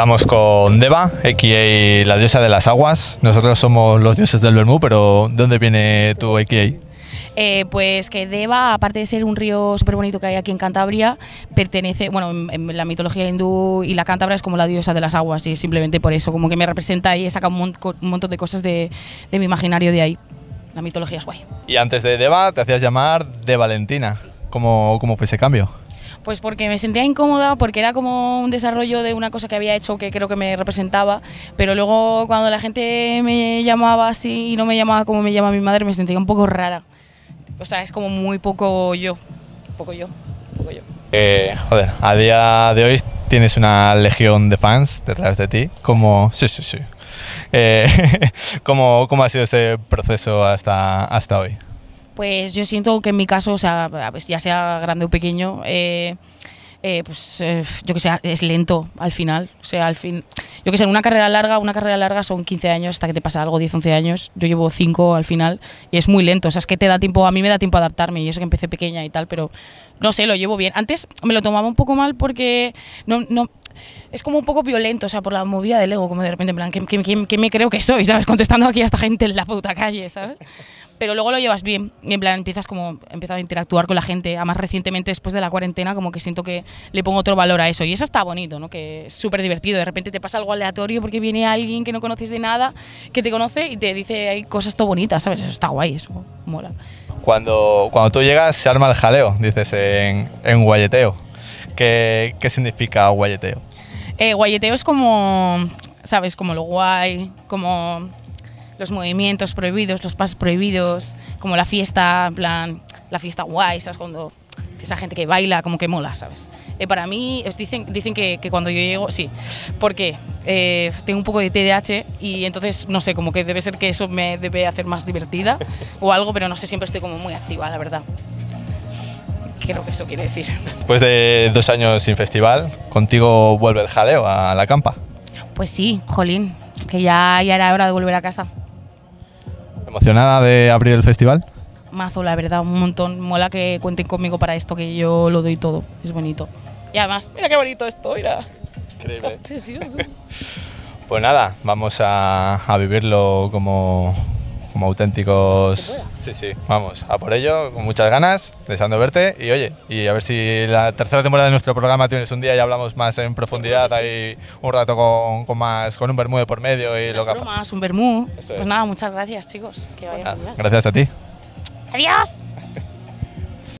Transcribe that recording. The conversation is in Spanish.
Estamos con Deva, XA, la diosa de las aguas. Nosotros somos los dioses del Bermú, pero dónde viene tu XA? Eh, pues que Deva, aparte de ser un río súper bonito que hay aquí en Cantabria, pertenece, bueno, en, la mitología hindú y la cántabra es como la diosa de las aguas y simplemente por eso, como que me representa y saca un, un montón de cosas de, de, mi imaginario de ahí. La mitología es guay. Y antes de Deva te hacías llamar de Valentina. ¿Cómo, cómo fue ese cambio? Pues porque me sentía incómoda, porque era como un desarrollo de una cosa que había hecho que creo que me representaba, pero luego cuando la gente me llamaba así y no me llamaba como me llama mi madre, me sentía un poco rara. O sea, es como muy poco yo, poco yo, poco yo. Eh, joder, a día de hoy tienes una legión de fans detrás de ti, como... Sí, sí, sí. Eh, ¿cómo, ¿Cómo ha sido ese proceso hasta, hasta hoy? Pues yo siento que en mi caso, o sea, ya sea grande o pequeño, eh, eh, pues eh, yo que sé, es lento al final. O sea, al fin, yo que sé, en una carrera larga, una carrera larga son 15 años hasta que te pasa algo, 10, 11 años. Yo llevo 5 al final y es muy lento. O sea, es que te da tiempo, a mí me da tiempo adaptarme y eso que empecé pequeña y tal, pero no sé, lo llevo bien. Antes me lo tomaba un poco mal porque no, no, es como un poco violento, o sea, por la movida del ego, como de repente, en plan, ¿quién, me creo que soy? ¿Sabes? Contestando aquí a esta gente en la puta calle, ¿sabes? pero luego lo llevas bien. Y en plan, empiezas como, a interactuar con la gente. a más recientemente, después de la cuarentena, como que siento que le pongo otro valor a eso. Y eso está bonito, ¿no? Que es súper divertido. De repente te pasa algo aleatorio porque viene alguien que no conoces de nada, que te conoce y te dice hay cosas todo bonitas, ¿sabes? Eso está guay, eso mola. Cuando, cuando tú llegas, se arma el jaleo, dices, en, en guayeteo. ¿Qué, significa guayeteo? Eh, guayeteo es como, ¿sabes? Como lo guay, como los movimientos prohibidos, los pasos prohibidos, como la fiesta, plan, la fiesta guay, Cuando esa gente que baila como que mola, ¿sabes? Eh, para mí, dicen, dicen que, cuando yo llego, sí, porque eh, tengo un poco de TDAH y entonces, no sé, como que debe ser que eso me debe hacer más divertida o algo, pero no sé, siempre estoy como muy activa, la verdad. Creo que eso quiere decir. Después de dos años sin festival, ¿contigo vuelve el jaleo a la campa? Pues sí, jolín, que ya, ya era hora de volver a casa. ¿Emocionada de abrir el festival? Mazo, la verdad, un montón. Mola que cuenten conmigo para esto, que yo lo doy todo. Es bonito. Y además, mira qué bonito esto, mira. Increíble. pues nada, vamos a vivirlo como, como auténticos. Sí, sí, vamos, a por ello, con muchas ganas, deseando verte y oye, y a ver si la tercera temporada de nuestro programa tienes un día y hablamos más en profundidad, ahí un rato con, más, con un Bermú de por medio y lo que... Más, un Bermú... Pues nada, muchas gracias chicos. gracias a ti. Adiós.